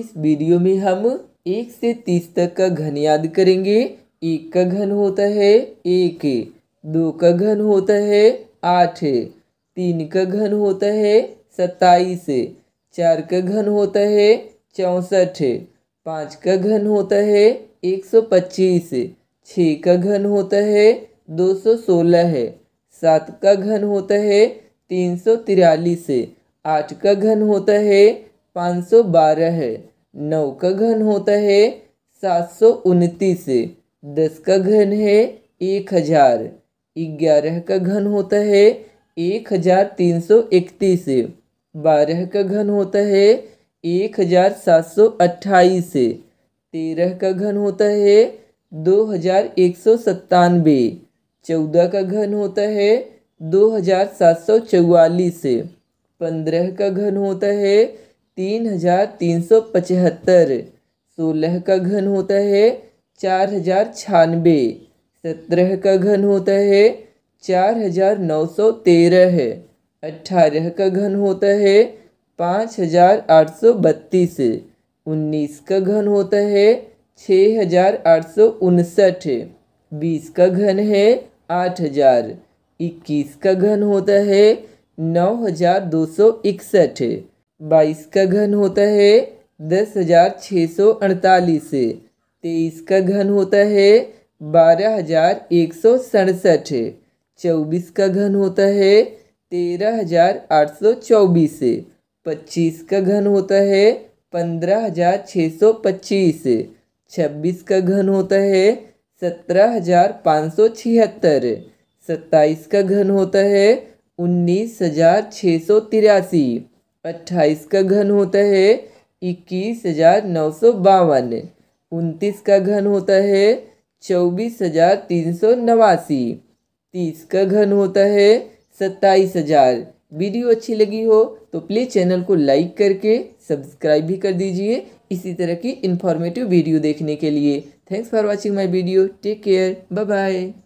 इस वीडियो में हम एक से तीस तक का घन याद करेंगे एक का घन होता है एक दो का घन होता है आठ तीन का घन होता है सत्ताईस चार का घन होता है चौंसठ पाँच का घन होता है एक सौ पच्चीस छः का घन होता है दो सौ सोलह है सात का घन होता है तीन सौ तिरालीस आठ का घन होता है पाँच सौ बारह है नौ का घन होता है सात सौ उनतीस दस का घन है एक हज़ार ग्यारह का घन होता है एक हज़ार तीन सौ इकतीस बारह का घन होता है एक हज़ार सात सौ अट्ठाईस तेरह का घन होता है दो हज़ार एक सौ सत्तानवे चौदह का घन होता है दो हज़ार सात सौ चौवालीस पंद्रह का घन होता है तीन हजार तीन सौ पचहत्तर सोलह का घन होता है चार हजार छियानवे सत्रह का घन होता है चार हजार नौ सौ तेरह अट्ठारह का घन होता है पाँच हजार आठ सौ बत्तीस उन्नीस का घन होता है छः हजार आठ सौ उनसठ बीस का घन है आठ हजार इक्कीस का घन होता है नौ हजार दो सौ इकसठ बाईस का घन होता है दस हज़ार छः सौ अड़तालीस तेईस का घन होता है बारह हज़ार एक सौ सड़सठ चौबीस का घन होता है तेरह हज़ार आठ सौ चौबीस पच्चीस का घन होता है पंद्रह हज़ार छः सौ पच्चीस छब्बीस का घन होता है सत्रह हज़ार पाँच सौ छिहत्तर सत्ताईस का घन होता है उन्नीस हज़ार छः सौ तिरासी अट्ठाईस का घन होता है इक्कीस हजार नौ सौ बावन उनतीस का घन होता है चौबीस हजार तीन सौ नवासी तीस का घन होता है सत्ताईस हजार वीडियो अच्छी लगी हो तो प्लीज़ चैनल को लाइक करके सब्सक्राइब भी कर दीजिए इसी तरह की इन्फॉर्मेटिव वीडियो देखने के लिए thanks for watching my video take care bye bye